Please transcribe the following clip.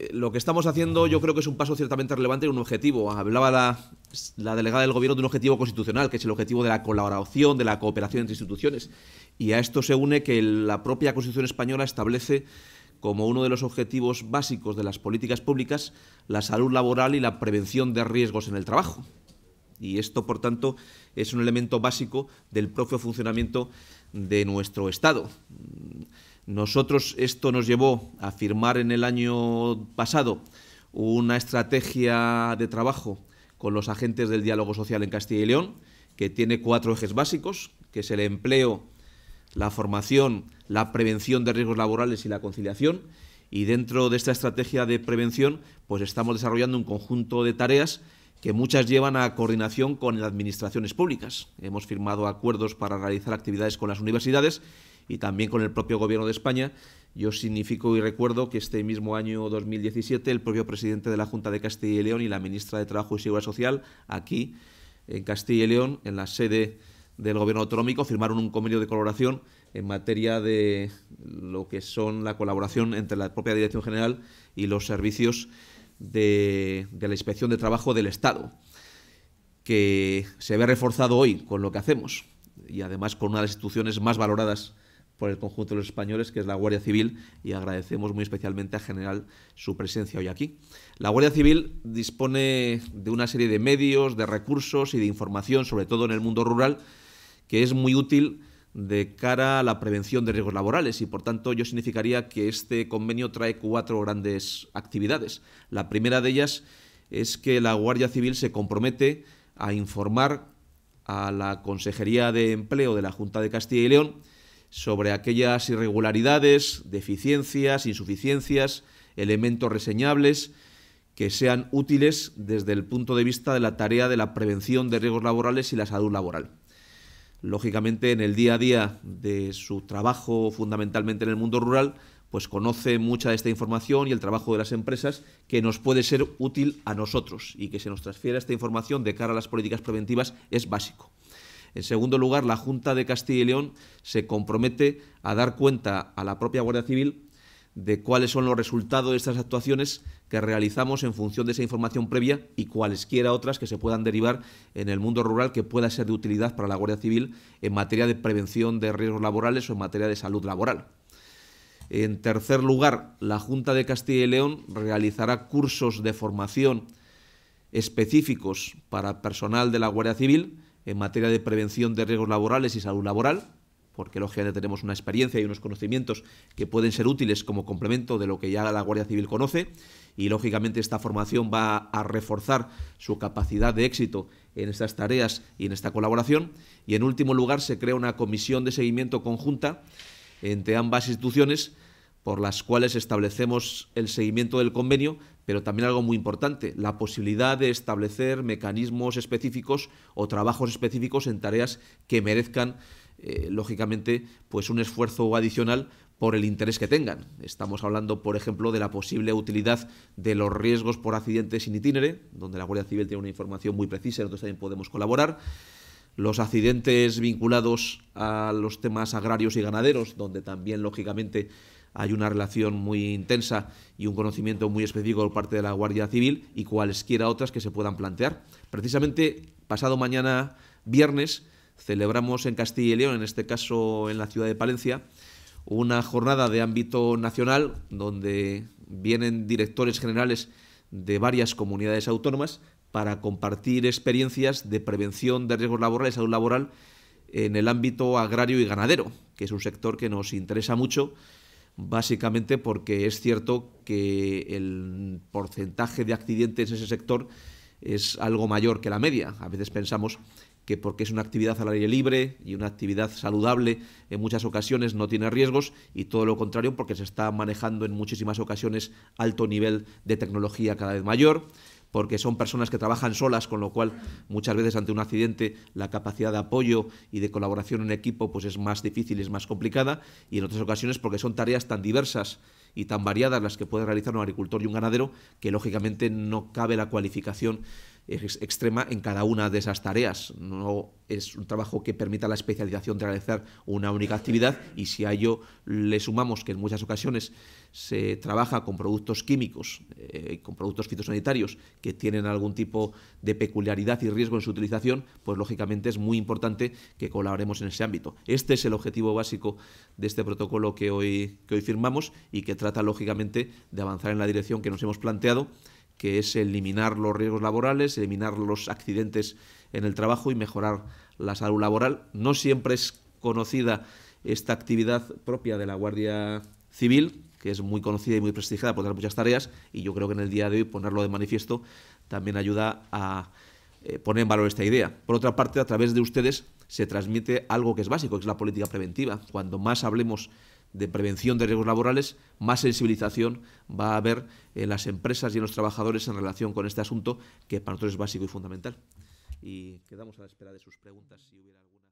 Eh, lo que estamos haciendo yo creo que es un paso ciertamente relevante y un objetivo. Hablaba la, la, delegada del Gobierno de un objetivo constitucional, que es el objetivo de la colaboración, de la cooperación entre instituciones. Y a esto se une que la propia Constitución española establece como uno de los objetivos básicos de las políticas públicas la salud laboral y la prevención de riesgos en el trabajo. Y esto, por tanto, es un elemento básico del propio funcionamiento de nuestro Estado. Nosotros esto nos llevó a firmar en el año pasado una estrategia de trabajo con los agentes del diálogo social en Castilla y León, que tiene cuatro ejes básicos, que es el empleo, la formación, la prevención de riesgos laborales y la conciliación. Y dentro de esta estrategia de prevención, pues estamos desarrollando un conjunto de tareas que muchas llevan a coordinación con las administraciones públicas. Hemos firmado acuerdos para realizar actividades con las universidades y también con el propio Gobierno de España. Yo significo y recuerdo que este mismo año 2017 el propio presidente de la Junta de Castilla y León y la ministra de Trabajo y Seguridad Social, aquí en Castilla y León, en la sede del Gobierno autonómico, firmaron un convenio de colaboración en materia de lo que son la colaboración entre la propia Dirección General y los servicios de, de la Inspección de Trabajo del Estado, que se ve reforzado hoy con lo que hacemos y además con una de las instituciones más valoradas por el conjunto de los españoles, que es la Guardia Civil, y agradecemos muy especialmente a General su presencia hoy aquí. La Guardia Civil dispone de una serie de medios, de recursos y de información, sobre todo en el mundo rural, que es muy útil de cara a la prevención de riesgos laborales y por tanto yo significaría que este convenio trae cuatro grandes actividades. La primera de ellas es que la Guardia Civil se compromete a informar a la Consejería de Empleo de la Junta de Castilla y León sobre aquellas irregularidades, deficiencias, insuficiencias, elementos reseñables que sean útiles desde el punto de vista de la tarea de la prevención de riesgos laborales y la salud laboral. Lógicamente, en el día a día de su trabajo, fundamentalmente en el mundo rural, pues conoce mucha de esta información y el trabajo de las empresas que nos puede ser útil a nosotros y que se nos transfiera esta información de cara a las políticas preventivas es básico. En segundo lugar, la Junta de Castilla y León se compromete a dar cuenta a la propia Guardia Civil de cuáles son los resultados de estas actuaciones que realizamos en función de esa información previa y cualesquiera otras que se puedan derivar en el mundo rural que pueda ser de utilidad para la Guardia Civil en materia de prevención de riesgos laborales o en materia de salud laboral. En tercer lugar, la Junta de Castilla y León realizará cursos de formación específicos para personal de la Guardia Civil en materia de prevención de riesgos laborales y salud laboral, porque lógicamente tenemos una experiencia y unos conocimientos que pueden ser útiles como complemento de lo que ya la Guardia Civil conoce y lógicamente esta formación va a reforzar su capacidad de éxito en estas tareas y en esta colaboración y en último lugar se crea una comisión de seguimiento conjunta entre ambas instituciones por las cuales establecemos el seguimiento del convenio pero también algo muy importante, la posibilidad de establecer mecanismos específicos o trabajos específicos en tareas que merezcan, eh, lógicamente, pues un esfuerzo adicional por el interés que tengan. Estamos hablando, por ejemplo, de la posible utilidad de los riesgos por accidentes sin itinere, donde la Guardia Civil tiene una información muy precisa, nosotros también podemos colaborar. Los accidentes vinculados a los temas agrarios y ganaderos, donde también, lógicamente, hay una relación muy intensa y un conocimiento muy específico por parte de la Guardia Civil y cualesquiera otras que se puedan plantear. Precisamente pasado mañana, viernes, celebramos en Castilla y León, en este caso en la ciudad de Palencia, una jornada de ámbito nacional donde vienen directores generales de varias comunidades autónomas para compartir experiencias de prevención de riesgos laborales, salud laboral en el ámbito agrario y ganadero, que es un sector que nos interesa mucho básicamente porque es cierto que el porcentaje de accidentes en ese sector es algo mayor que la media. A veces pensamos que porque es una actividad al aire libre y una actividad saludable, en muchas ocasiones no tiene riesgos y todo lo contrario porque se está manejando en muchísimas ocasiones alto nivel de tecnología cada vez mayor porque son personas que trabajan solas, con lo cual muchas veces ante un accidente la capacidad de apoyo y de colaboración en equipo pues es más difícil, es más complicada, y en otras ocasiones porque son tareas tan diversas y tan variadas las que puede realizar un agricultor y un ganadero que lógicamente no cabe la cualificación extrema en cada una de esas tareas. No es un trabajo que permita la especialización de realizar una única actividad y si a ello le sumamos que en muchas ocasiones se trabaja con productos químicos, eh, con productos fitosanitarios que tienen algún tipo de peculiaridad y riesgo en su utilización, pues lógicamente es muy importante que colaboremos en ese ámbito. Este es el objetivo básico de este protocolo que hoy, que hoy firmamos y que trata lógicamente de avanzar en la dirección que nos hemos planteado que es eliminar los riesgos laborales, eliminar los accidentes en el trabajo y mejorar la salud laboral. No siempre es conocida esta actividad propia de la Guardia Civil, que es muy conocida y muy prestigiada por tener muchas tareas, y yo creo que en el día de hoy ponerlo de manifiesto también ayuda a eh, poner en valor esta idea. Por otra parte, a través de ustedes se transmite algo que es básico, que es la política preventiva. Cuando más hablemos de prevención de riesgos laborales, más sensibilización va a haber en las empresas y en los trabajadores en relación con este asunto, que para nosotros es básico y fundamental. Y quedamos a la espera de sus preguntas si hubiera alguna.